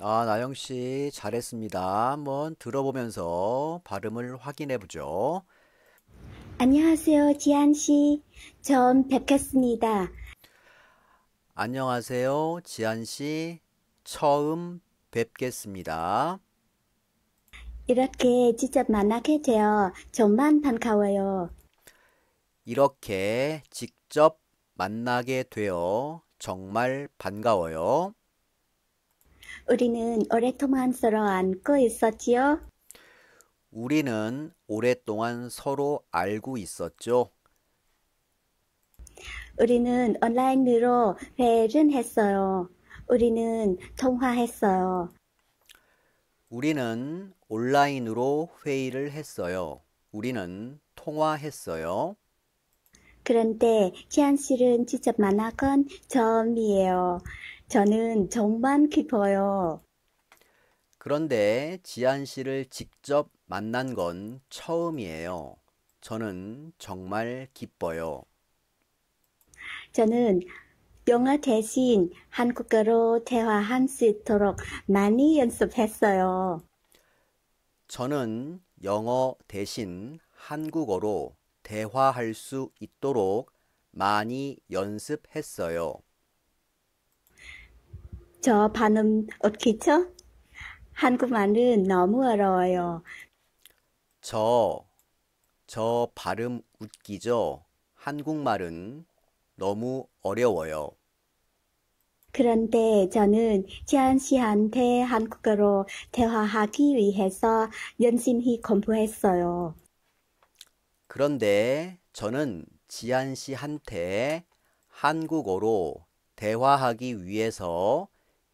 아, 나영씨 잘했습니다. 한번 들어보면서 발음을 확인해 보죠. 안녕하세요, 지한씨. 처음 뵙겠습니다. 안녕하세요, 지한씨. 처음 뵙겠습니다. 이렇게 직접 만나게 되어 정말 반가워요. 이렇게 직접 만나게 되어 정말 반가워요. 우리는 오랫동안 서로 안고 있었지요. 우리는 오랫동안 서로 알고 있었죠. 우리는 온라인으로 회의를 했어요. 우리는 통화했어요. 우리는 온라인으로 회의를 했어요. 우리는 통화했어요. 그런데 지한 씨는 직접 만나건 처음이에요. 저는 정말 기뻐요. 그런데 지한 씨를 직접 만난 건 처음이에요. 저는 정말 기뻐요. 저는 영어 대신 한국어로 대화할 수 있도록 많이 연습했어요. 저는 영어 대신 한국어로 대화할 수 있도록 많이 연습했어요. 저 발음 어떻게죠? 한국말은 너무 어려워요. 저, 저 발음 웃기죠? 한국말은 너무 어려워요. 그런데 저는 지한 씨한테 한국어로 대화하기 위해서 연신히 공부했어요. 그런데 저는 지한 씨한테 한국어로 대화하기 위해서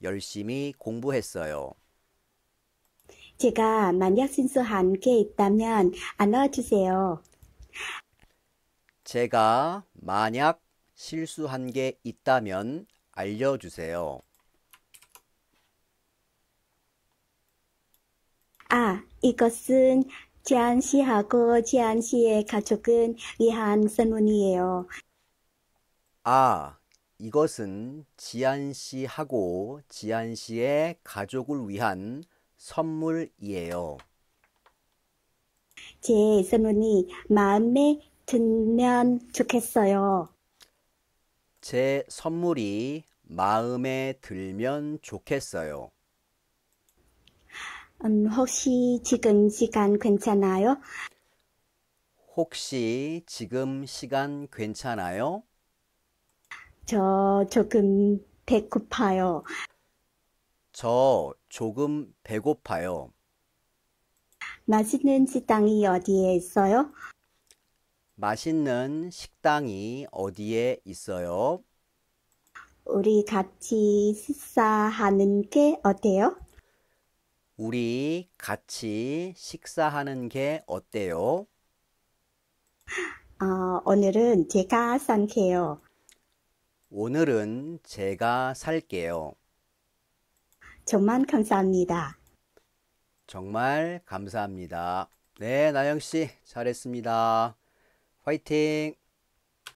열심히 공부했어요. 제가 만약 신수한 게 있다면 알려주세요. 제가 만약 실수한 게 있다면 알려주세요. 아, 이것은 지한 씨하고 지한 씨의 가족은 위한 선문이에요. 아, 이것은 지한 씨하고 지한 씨의 가족을 위한 선물이에요. 제 선물이 마음에 들면 좋겠어요. 제 선물이 마음에 들면 좋겠어요. 음, 혹시 지금 시간 괜찮아요? 혹시 지금 시간 괜찮아요? 저 조금 배고파요. 저 조금 배고파요. 맛있는 식당이 어디에 있어요? 맛있는 식당이 어디에 있어요? 우리 같이 식사하는 게 어때요? 우리 같이 식사하는 게 어때요? 어, 오늘은 제가 산게요. 오늘은 제가 살게요. 정말 감사합니다. 정말 감사합니다. 네, 나영씨 잘했습니다. 화이팅!